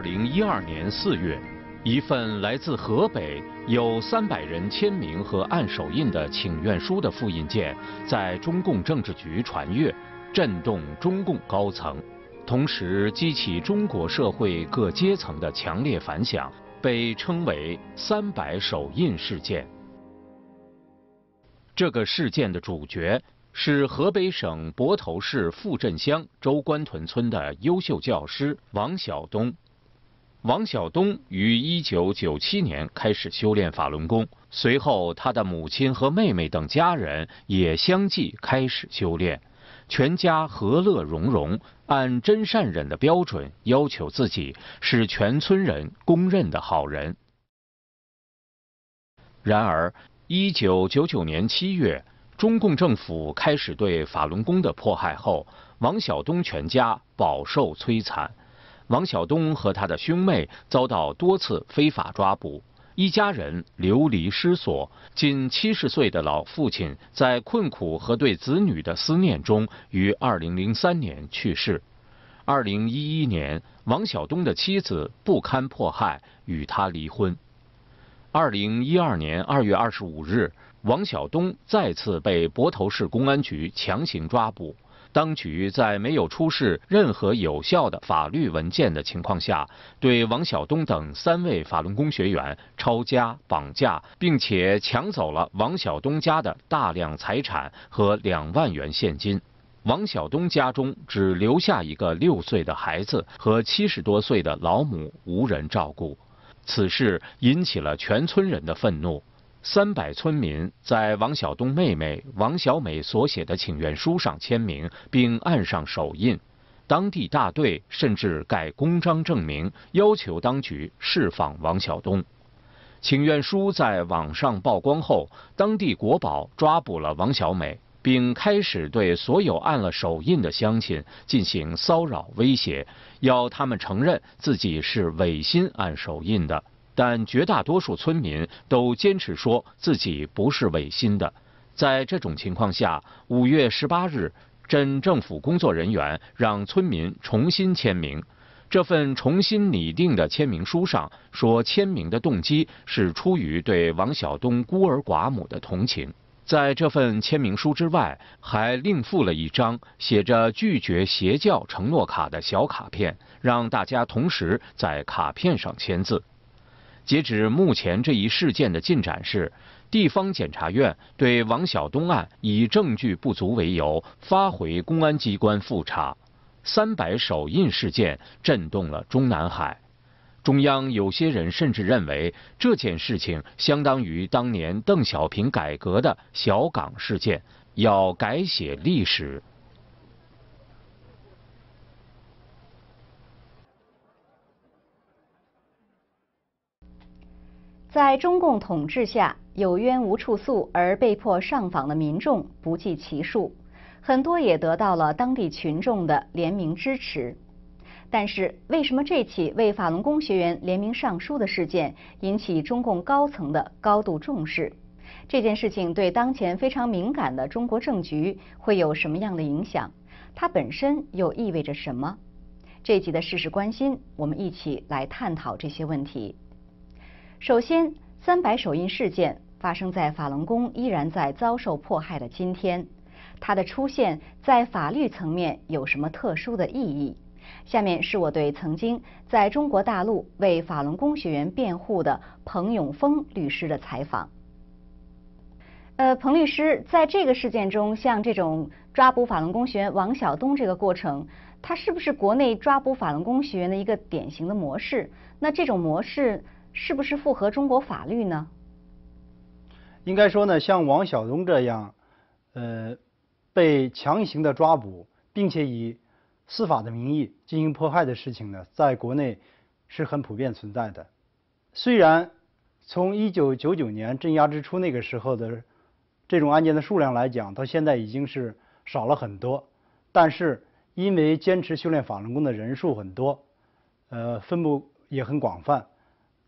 二零一二年四月，一份来自河北有三百人签名和按手印的请愿书的复印件，在中共政治局传阅，震动中共高层，同时激起中国社会各阶层的强烈反响，被称为“三百手印事件”。这个事件的主角是河北省泊头市富镇乡周官屯村的优秀教师王晓东。王晓东于1997年开始修炼法轮功，随后他的母亲和妹妹等家人也相继开始修炼，全家和乐融融，按真善忍的标准要求自己，是全村人公认的好人。然而，1999年7月，中共政府开始对法轮功的迫害后，王晓东全家饱受摧残。王晓东和他的兄妹遭到多次非法抓捕，一家人流离失所。近七十岁的老父亲在困苦和对子女的思念中，于二零零三年去世。二零一一年，王晓东的妻子不堪迫害，与他离婚。二零一二年二月二十五日，王晓东再次被泊头市公安局强行抓捕。当局在没有出示任何有效的法律文件的情况下，对王晓东等三位法轮功学员抄家、绑架，并且抢走了王晓东家的大量财产和两万元现金。王晓东家中只留下一个六岁的孩子和七十多岁的老母，无人照顾。此事引起了全村人的愤怒。三百村民在王晓东妹妹王晓美所写的请愿书上签名，并按上手印，当地大队甚至盖公章证明，要求当局释放王晓东。请愿书在网上曝光后，当地国宝抓捕了王晓美，并开始对所有按了手印的乡亲进行骚扰威胁，要他们承认自己是违心按手印的。但绝大多数村民都坚持说自己不是违心的。在这种情况下，五月十八日，镇政府工作人员让村民重新签名。这份重新拟定的签名书上说，签名的动机是出于对王晓东孤儿寡母的同情。在这份签名书之外，还另附了一张写着“拒绝邪教承诺卡”的小卡片，让大家同时在卡片上签字。截止目前，这一事件的进展是，地方检察院对王晓东案以证据不足为由发回公安机关复查。三百首印事件震动了中南海，中央有些人甚至认为这件事情相当于当年邓小平改革的小岗事件，要改写历史。在中共统治下，有冤无处诉，而被迫上访的民众不计其数，很多也得到了当地群众的联名支持。但是，为什么这起为法轮功学员联名上书的事件引起中共高层的高度重视？这件事情对当前非常敏感的中国政局会有什么样的影响？它本身又意味着什么？这集的“事实关心”，我们一起来探讨这些问题。首先，三百首印事件发生在法轮功依然在遭受迫害的今天，它的出现在法律层面有什么特殊的意义？下面是我对曾经在中国大陆为法轮功学员辩护的彭永峰律师的采访。呃，彭律师在这个事件中，像这种抓捕法轮功学员王晓东这个过程，它是不是国内抓捕法轮功学员的一个典型的模式？那这种模式？是不是符合中国法律呢？应该说呢，像王小东这样，呃，被强行的抓捕，并且以司法的名义进行迫害的事情呢，在国内是很普遍存在的。虽然从一九九九年镇压之初那个时候的这种案件的数量来讲，到现在已经是少了很多。但是因为坚持修炼法轮功的人数很多，呃，分布也很广泛。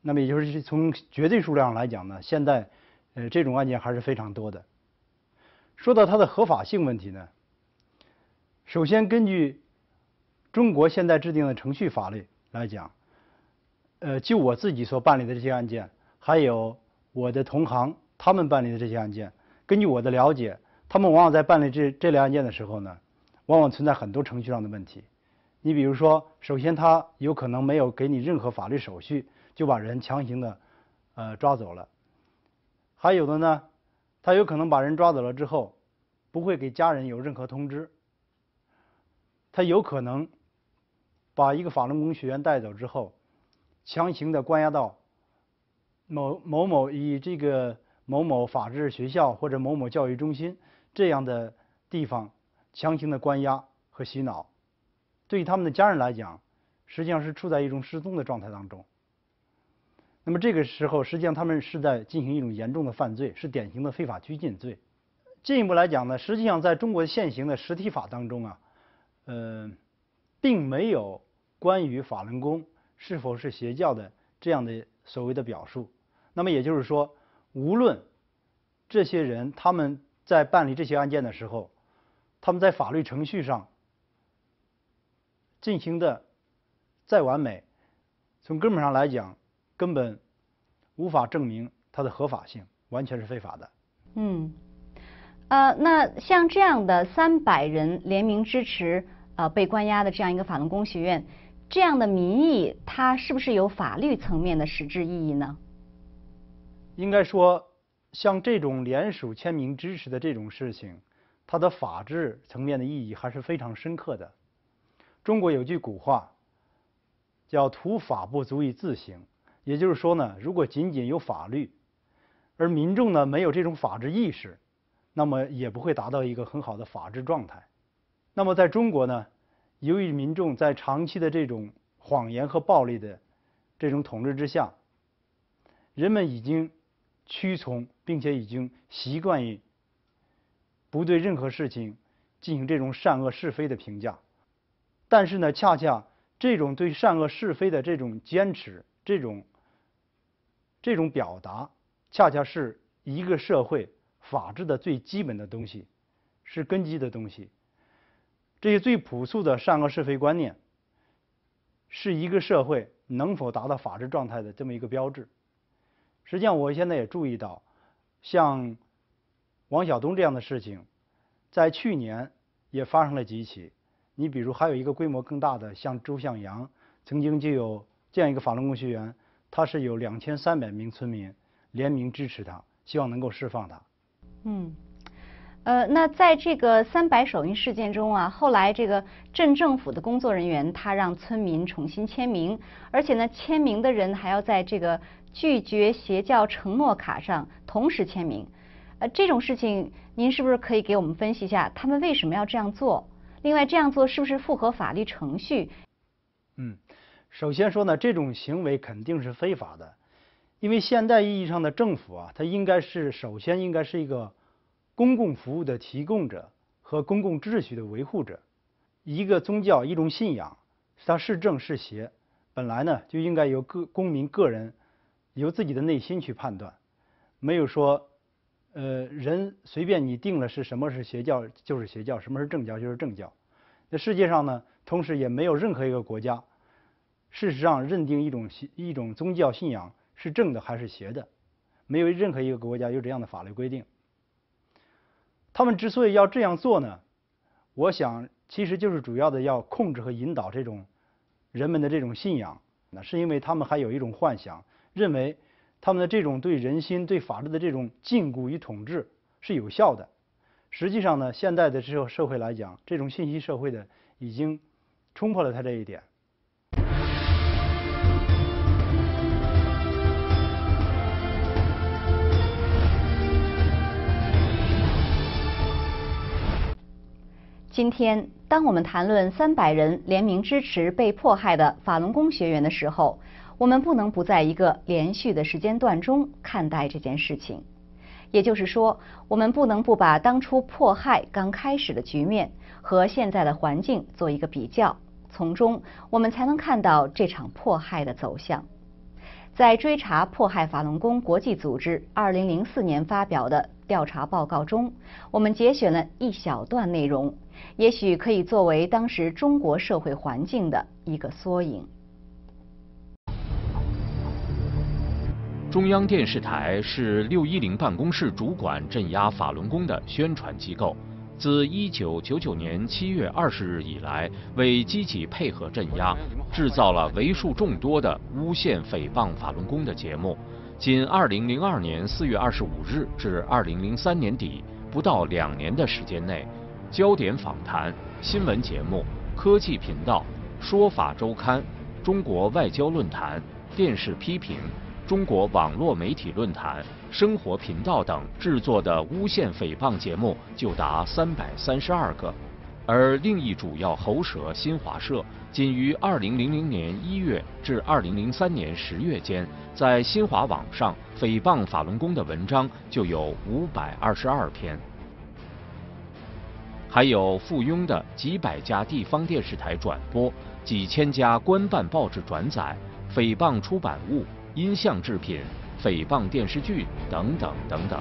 那么，也就是从绝对数量来讲呢，现在，呃，这种案件还是非常多的。说到它的合法性问题呢，首先根据中国现在制定的程序法律来讲，呃，就我自己所办理的这些案件，还有我的同行他们办理的这些案件，根据我的了解，他们往往在办理这这类案件的时候呢，往往存在很多程序上的问题。你比如说，首先他有可能没有给你任何法律手续。就把人强行的，呃，抓走了。还有的呢，他有可能把人抓走了之后，不会给家人有任何通知。他有可能把一个法轮功学员带走之后，强行的关押到某某某以这个某某法治学校或者某某教育中心这样的地方，强行的关押和洗脑，对于他们的家人来讲，实际上是处在一种失踪的状态当中。那么这个时候，实际上他们是在进行一种严重的犯罪，是典型的非法拘禁罪。进一步来讲呢，实际上在中国现行的实体法当中啊，嗯，并没有关于法轮功是否是邪教的这样的所谓的表述。那么也就是说，无论这些人他们在办理这些案件的时候，他们在法律程序上进行的再完美，从根本上来讲。根本无法证明它的合法性，完全是非法的。嗯，呃，那像这样的三百人联名支持呃被关押的这样一个法轮功学院，这样的民意，它是不是有法律层面的实质意义呢？应该说，像这种联署签名支持的这种事情，它的法治层面的意义还是非常深刻的。中国有句古话，叫“徒法不足以自行”。也就是说呢，如果仅仅有法律，而民众呢没有这种法治意识，那么也不会达到一个很好的法治状态。那么在中国呢，由于民众在长期的这种谎言和暴力的这种统治之下，人们已经屈从，并且已经习惯于不对任何事情进行这种善恶是非的评价。但是呢，恰恰这种对善恶是非的这种坚持，这种这种表达恰恰是一个社会法治的最基本的东西，是根基的东西。这些最朴素的善恶是非观念，是一个社会能否达到法治状态的这么一个标志。实际上，我现在也注意到，像王晓东这样的事情，在去年也发生了几起。你比如还有一个规模更大的，像周向阳，曾经就有这样一个法轮功学员。他是有两千三百名村民联名支持他，希望能够释放他。嗯，呃，那在这个三百手印事件中啊，后来这个镇政府的工作人员他让村民重新签名，而且呢，签名的人还要在这个拒绝邪教承诺卡上同时签名。呃，这种事情您是不是可以给我们分析一下，他们为什么要这样做？另外这样做是不是符合法律程序？嗯。首先说呢，这种行为肯定是非法的，因为现代意义上的政府啊，它应该是首先应该是一个公共服务的提供者和公共秩序的维护者。一个宗教、一种信仰，它是正是邪，本来呢就应该由个公民个人由自己的内心去判断，没有说，呃，人随便你定了是什么是邪教就是邪教，什么是正教就是正教。那世界上呢，同时也没有任何一个国家。事实上，认定一种信一种宗教信仰是正的还是邪的，没有任何一个国家有这样的法律规定。他们之所以要这样做呢，我想其实就是主要的要控制和引导这种人们的这种信仰。那是因为他们还有一种幻想，认为他们的这种对人心、对法治的这种禁锢与统治是有效的。实际上呢，现在的这社会来讲，这种信息社会的已经冲破了他这一点。今天，当我们谈论三百人联名支持被迫害的法轮功学员的时候，我们不能不在一个连续的时间段中看待这件事情。也就是说，我们不能不把当初迫害刚开始的局面和现在的环境做一个比较，从中我们才能看到这场迫害的走向。在追查迫害法轮功国际组织2004年发表的调查报告中，我们节选了一小段内容。也许可以作为当时中国社会环境的一个缩影。中央电视台是六一零办公室主管镇压法轮功的宣传机构，自一九九九年七月二十日以来，为积极配合镇压，制造了为数众多的诬陷、诽谤法轮功的节目。仅二零零二年四月二十五日至二零零三年底，不到两年的时间内。焦点访谈、新闻节目、科技频道、说法周刊、中国外交论坛、电视批评、中国网络媒体论坛、生活频道等制作的诬陷诽谤节目就达三百三十二个，而另一主要喉舌新华社，仅于二零零零年一月至二零零三年十月间，在新华网上诽谤法轮功的文章就有五百二十二篇。还有附庸的几百家地方电视台转播，几千家官办报纸转载，诽谤出版物、音像制品、诽谤电视剧等等等等。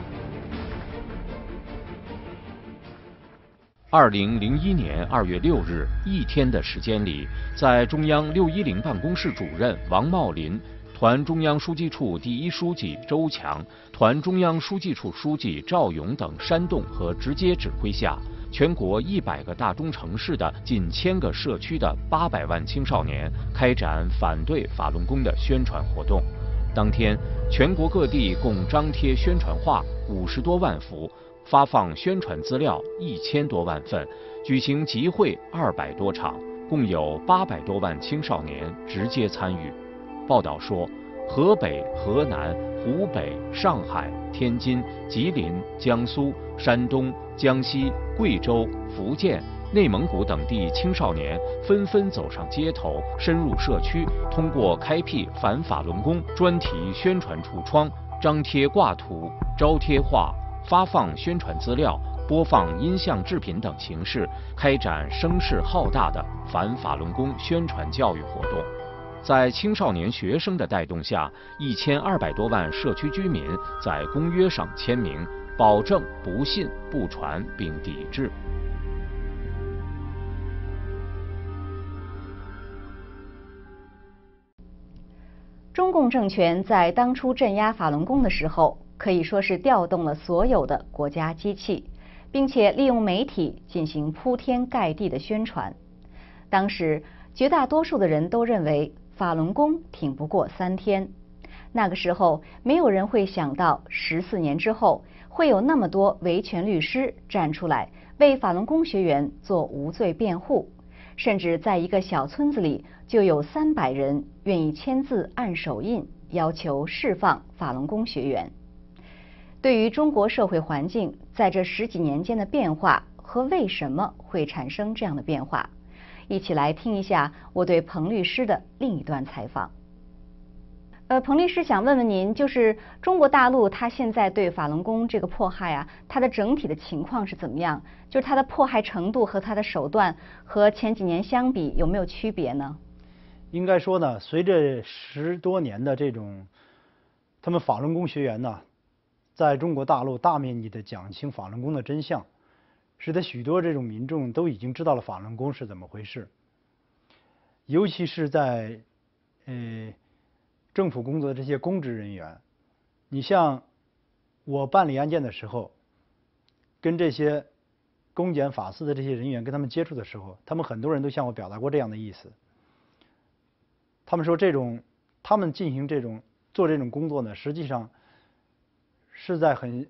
二零零一年二月六日，一天的时间里，在中央六一零办公室主任王茂林、团中央书记处第一书记周强、团中央书记处书记赵勇等煽动和直接指挥下。全国一百个大中城市的近千个社区的八百万青少年开展反对法轮功的宣传活动。当天，全国各地共张贴宣传画五十多万幅，发放宣传资料一千多万份，举行集会二百多场，共有八百多万青少年直接参与。报道说，河北、河南、湖北、上海、天津、吉林、江苏、山东。江西、贵州、福建、内蒙古等地青少年纷纷走上街头，深入社区，通过开辟反法轮功专题宣传橱窗、张贴挂图、招贴画、发放宣传资料、播放音像制品等形式，开展声势浩大的反法轮功宣传教育活动。在青少年学生的带动下，一千二百多万社区居民在公约上签名。保证不信不传，并抵制。中共政权在当初镇压法轮功的时候，可以说是调动了所有的国家机器，并且利用媒体进行铺天盖地的宣传。当时绝大多数的人都认为法轮功挺不过三天。那个时候，没有人会想到十四年之后。会有那么多维权律师站出来为法轮功学员做无罪辩护，甚至在一个小村子里就有三百人愿意签字按手印，要求释放法轮功学员。对于中国社会环境在这十几年间的变化和为什么会产生这样的变化，一起来听一下我对彭律师的另一段采访。呃，彭律师想问问您，就是中国大陆它现在对法轮功这个迫害啊，它的整体的情况是怎么样？就是它的迫害程度和它的手段和前几年相比有没有区别呢？应该说呢，随着十多年的这种，他们法轮功学员呢，在中国大陆大面积的讲清法轮功的真相，使得许多这种民众都已经知道了法轮功是怎么回事，尤其是在，呃。政府工作的这些公职人员，你像我办理案件的时候，跟这些公检法司的这些人员跟他们接触的时候，他们很多人都向我表达过这样的意思。他们说这种，他们进行这种做这种工作呢，实际上是在很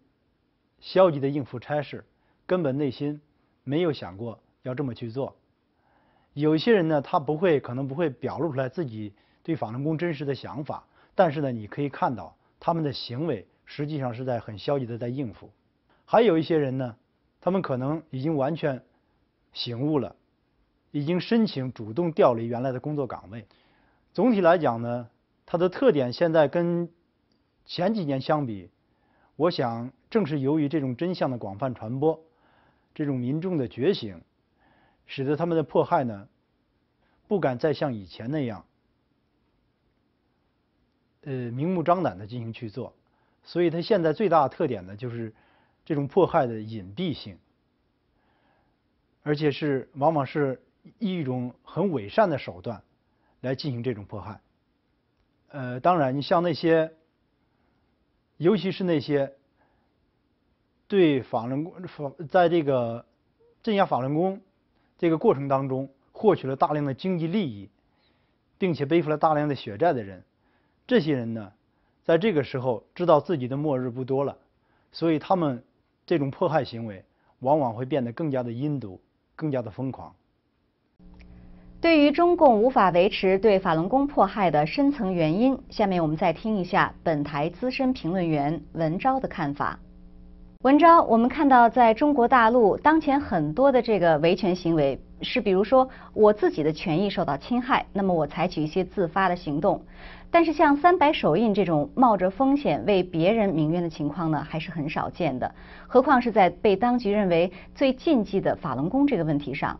消极的应付差事，根本内心没有想过要这么去做。有些人呢，他不会，可能不会表露出来自己。对法轮功真实的想法，但是呢，你可以看到他们的行为实际上是在很消极的在应付。还有一些人呢，他们可能已经完全醒悟了，已经申请主动调离原来的工作岗位。总体来讲呢，它的特点现在跟前几年相比，我想正是由于这种真相的广泛传播，这种民众的觉醒，使得他们的迫害呢，不敢再像以前那样。呃，明目张胆的进行去做，所以它现在最大的特点呢，就是这种迫害的隐蔽性，而且是往往是一种很伪善的手段来进行这种迫害。呃，当然，你像那些，尤其是那些对法轮功、法在这个镇压法轮功这个过程当中获取了大量的经济利益，并且背负了大量的血债的人。这些人呢，在这个时候知道自己的末日不多了，所以他们这种迫害行为往往会变得更加的阴毒，更加的疯狂。对于中共无法维持对法轮功迫害的深层原因，下面我们再听一下本台资深评论员文昭的看法。文昭，我们看到在中国大陆当前很多的这个维权行为是，比如说我自己的权益受到侵害，那么我采取一些自发的行动。但是像三百手印这种冒着风险为别人鸣冤的情况呢，还是很少见的。何况是在被当局认为最禁忌的法轮功这个问题上。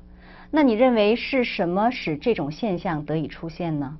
那你认为是什么使这种现象得以出现呢？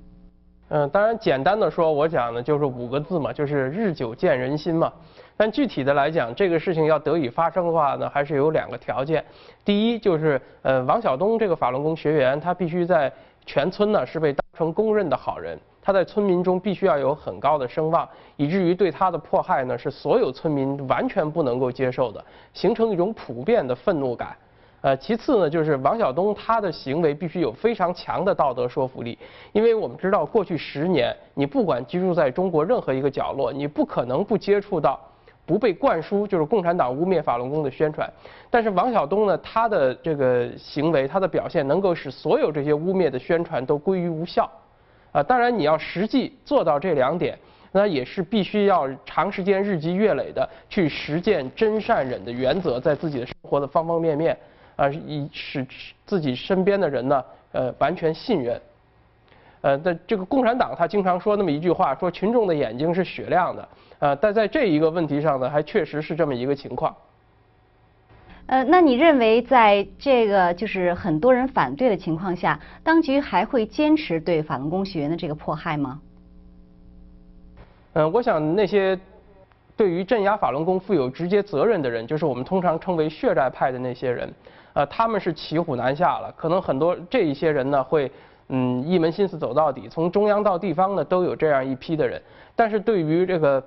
嗯，当然简单的说，我讲的就是五个字嘛，就是日久见人心嘛。但具体的来讲，这个事情要得以发生的话呢，还是有两个条件。第一就是呃，王晓东这个法轮功学员，他必须在全村呢是被当成公认的好人。他在村民中必须要有很高的声望，以至于对他的迫害呢是所有村民完全不能够接受的，形成一种普遍的愤怒感。呃，其次呢，就是王晓东他的行为必须有非常强的道德说服力，因为我们知道过去十年，你不管居住在中国任何一个角落，你不可能不接触到、不被灌输就是共产党污蔑法轮功的宣传。但是王晓东呢，他的这个行为、他的表现能够使所有这些污蔑的宣传都归于无效。啊，当然你要实际做到这两点，那也是必须要长时间日积月累的去实践真善忍的原则，在自己的生活的方方面面，啊，以使自己身边的人呢，呃，完全信任。呃，但这个共产党他经常说那么一句话，说群众的眼睛是雪亮的，呃，但在这一个问题上呢，还确实是这么一个情况。呃，那你认为，在这个就是很多人反对的情况下，当局还会坚持对法轮功学员的这个迫害吗？嗯，我想那些对于镇压法轮功负有直接责任的人，就是我们通常称为血债派的那些人，呃，他们是骑虎难下了。可能很多这一些人呢，会嗯一门心思走到底，从中央到地方呢都有这样一批的人。但是对于这个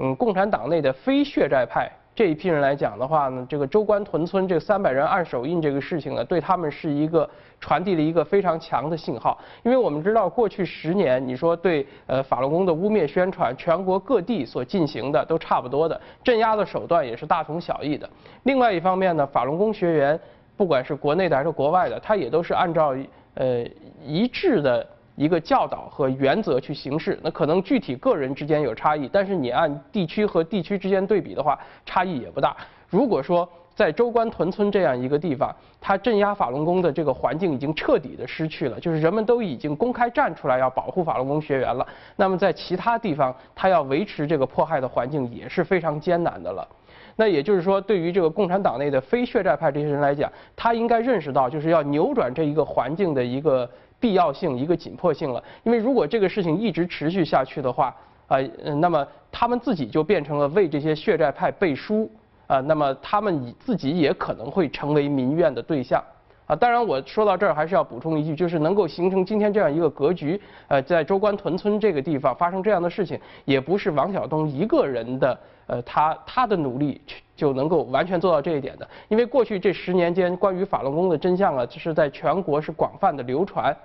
嗯共产党内的非血债派。这一批人来讲的话呢，这个周官屯村这三百人按手印这个事情呢，对他们是一个传递了一个非常强的信号。因为我们知道过去十年，你说对呃法轮功的污蔑宣传，全国各地所进行的都差不多的，镇压的手段也是大同小异的。另外一方面呢，法轮功学员，不管是国内的还是国外的，他也都是按照呃一致的。一个教导和原则去行事，那可能具体个人之间有差异，但是你按地区和地区之间对比的话，差异也不大。如果说在周官屯村这样一个地方，他镇压法轮功的这个环境已经彻底的失去了，就是人们都已经公开站出来要保护法轮功学员了，那么在其他地方，他要维持这个迫害的环境也是非常艰难的了。那也就是说，对于这个共产党内的非血债派这些人来讲，他应该认识到，就是要扭转这一个环境的一个必要性、一个紧迫性了。因为如果这个事情一直持续下去的话，啊，那么他们自己就变成了为这些血债派背书，啊，那么他们自己也可能会成为民怨的对象。啊，当然我说到这儿还是要补充一句，就是能够形成今天这样一个格局，呃，在周官屯村这个地方发生这样的事情，也不是王晓东一个人的，呃，他他的努力就能够完全做到这一点的。因为过去这十年间，关于法轮功的真相啊，就是在全国是广泛的流传，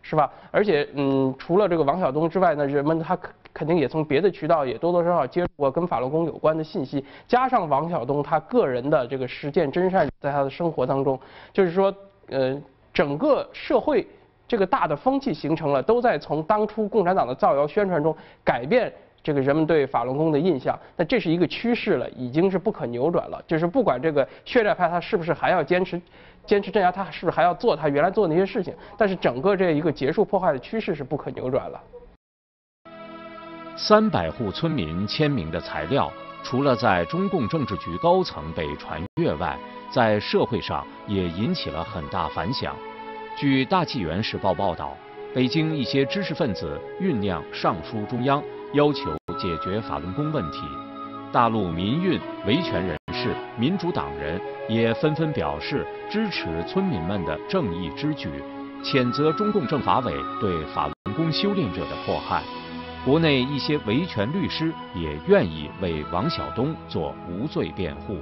是吧？而且，嗯，除了这个王晓东之外呢，人们他肯肯定也从别的渠道也多多少少接触过跟法轮功有关的信息，加上王晓东他个人的这个实践真善，在他的生活当中，就是说。呃，整个社会这个大的风气形成了，都在从当初共产党的造谣宣传中改变这个人们对法轮功的印象。那这是一个趋势了，已经是不可扭转了。就是不管这个血债派他是不是还要坚持，坚持镇压他是不是还要做他原来做那些事情，但是整个这一个结束破坏的趋势是不可扭转了。三百户村民签名的材料，除了在中共政治局高层被传阅外，在社会上也引起了很大反响。据《大气元时报》报道，北京一些知识分子酝酿上书中央，要求解决法轮功问题。大陆民运维权人士、民主党人也纷纷表示支持村民们的正义之举，谴责中共政法委对法轮功修炼者的迫害。国内一些维权律师也愿意为王晓东做无罪辩护。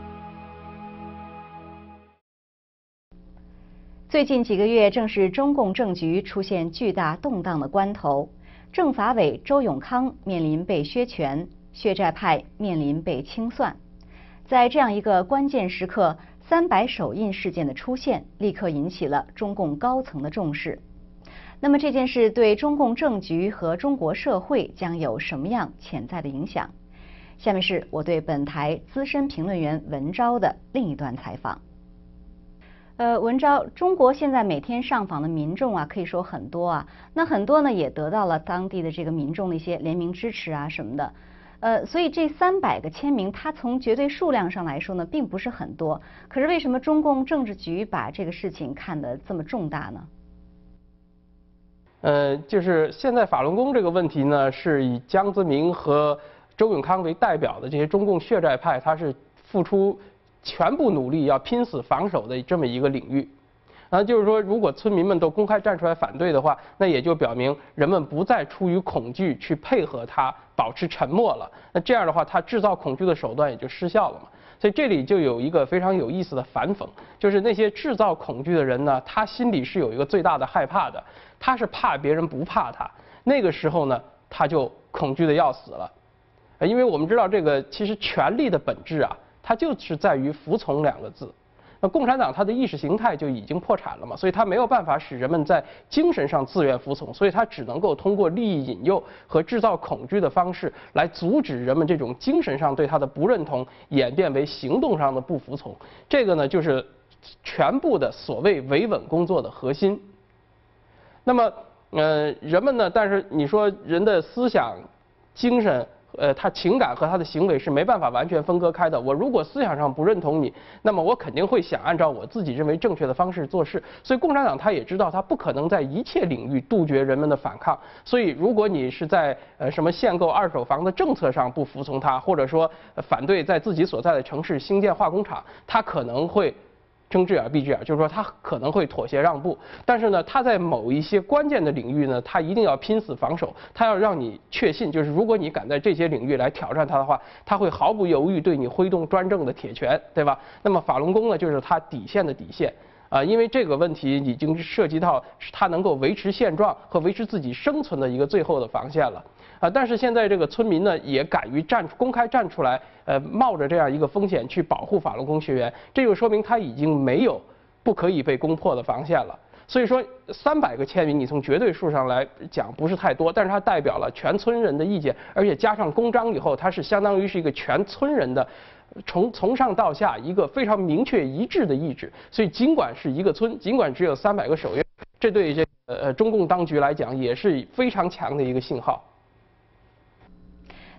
最近几个月正是中共政局出现巨大动荡的关头，政法委周永康面临被削权，血债派面临被清算。在这样一个关键时刻，三百首印事件的出现立刻引起了中共高层的重视。那么这件事对中共政局和中国社会将有什么样潜在的影响？下面是我对本台资深评论员文钊的另一段采访。呃，文昭，中国现在每天上访的民众啊，可以说很多啊。那很多呢，也得到了当地的这个民众的一些联名支持啊什么的。呃，所以这三百个签名，它从绝对数量上来说呢，并不是很多。可是为什么中共政治局把这个事情看得这么重大呢？呃，就是现在法轮功这个问题呢，是以江泽民和周永康为代表的这些中共血债派，他是付出。全部努力要拼死防守的这么一个领域，啊，就是说，如果村民们都公开站出来反对的话，那也就表明人们不再出于恐惧去配合他保持沉默了。那这样的话，他制造恐惧的手段也就失效了嘛。所以这里就有一个非常有意思的反讽，就是那些制造恐惧的人呢，他心里是有一个最大的害怕的，他是怕别人不怕他。那个时候呢，他就恐惧的要死了，因为我们知道这个其实权力的本质啊。它就是在于服从两个字，那共产党它的意识形态就已经破产了嘛，所以它没有办法使人们在精神上自愿服从，所以它只能够通过利益引诱和制造恐惧的方式来阻止人们这种精神上对它的不认同演变为行动上的不服从，这个呢就是全部的所谓维稳工作的核心。那么，呃，人们呢，但是你说人的思想、精神。呃，他情感和他的行为是没办法完全分割开的。我如果思想上不认同你，那么我肯定会想按照我自己认为正确的方式做事。所以共产党他也知道，他不可能在一切领域杜绝人们的反抗。所以如果你是在呃什么限购二手房的政策上不服从他，或者说反对在自己所在的城市兴建化工厂，他可能会。争智眼闭智眼，就是说他可能会妥协让步，但是呢，他在某一些关键的领域呢，他一定要拼死防守，他要让你确信，就是如果你敢在这些领域来挑战他的话，他会毫不犹豫对你挥动专政的铁拳，对吧？那么法轮功呢，就是他底线的底线。啊，因为这个问题已经涉及到他能够维持现状和维持自己生存的一个最后的防线了。啊，但是现在这个村民呢，也敢于站公开站出来，呃，冒着这样一个风险去保护法轮功学员，这就说明他已经没有不可以被攻破的防线了。所以说，三百个签名，你从绝对数上来讲不是太多，但是它代表了全村人的意见，而且加上公章以后，它是相当于是一个全村人的。从从上到下一个非常明确一致的意志，所以尽管是一个村，尽管只有三百个守约，这对这个呃中共当局来讲也是非常强的一个信号。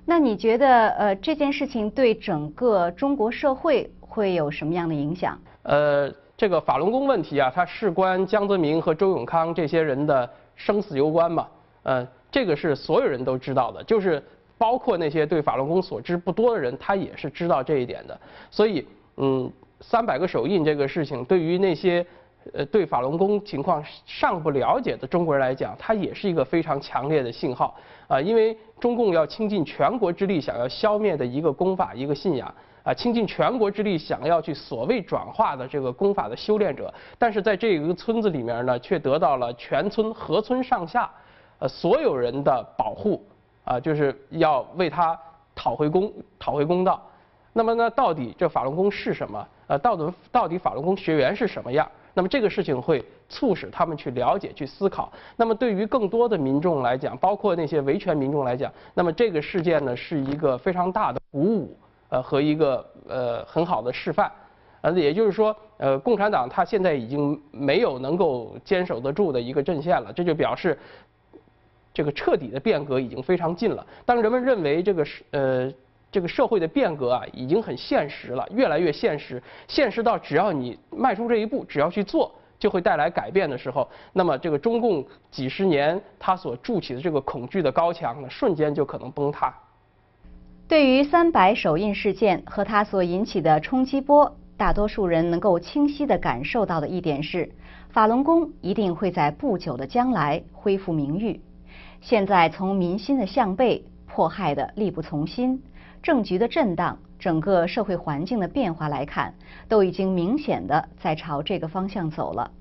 那你觉得呃这件事情对整个中国社会会有什么样的影响？呃，这个法轮功问题啊，它事关江泽民和周永康这些人的生死攸关嘛，呃，这个是所有人都知道的，就是。包括那些对法轮功所知不多的人，他也是知道这一点的。所以，嗯，三百个手印这个事情，对于那些呃对法轮功情况尚不了解的中国人来讲，它也是一个非常强烈的信号啊。因为中共要倾尽全国之力想要消灭的一个功法、一个信仰啊，倾尽全国之力想要去所谓转化的这个功法的修炼者，但是在这一个村子里面呢，却得到了全村、河村上下呃所有人的保护。啊，就是要为他讨回公讨回公道。那么呢，到底这法轮功是什么？呃，到底到底法轮功学员是什么样？那么这个事情会促使他们去了解、去思考。那么对于更多的民众来讲，包括那些维权民众来讲，那么这个事件呢，是一个非常大的鼓舞，呃，和一个呃很好的示范。呃，也就是说，呃，共产党他现在已经没有能够坚守得住的一个阵线了，这就表示。这个彻底的变革已经非常近了。当人们认为这个社呃这个社会的变革啊已经很现实了，越来越现实，现实到只要你迈出这一步，只要去做，就会带来改变的时候，那么这个中共几十年他所筑起的这个恐惧的高墙呢，瞬间就可能崩塌。对于三百首印事件和它所引起的冲击波，大多数人能够清晰地感受到的一点是，法轮功一定会在不久的将来恢复名誉。现在从民心的向背、迫害的力不从心、政局的震荡、整个社会环境的变化来看，都已经明显的在朝这个方向走了。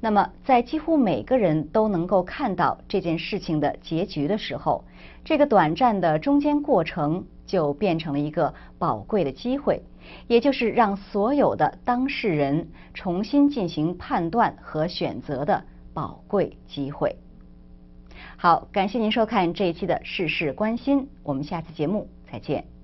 那么，在几乎每个人都能够看到这件事情的结局的时候，这个短暂的中间过程就变成了一个宝贵的机会，也就是让所有的当事人重新进行判断和选择的宝贵机会。好，感谢您收看这一期的《事事关心》，我们下次节目再见。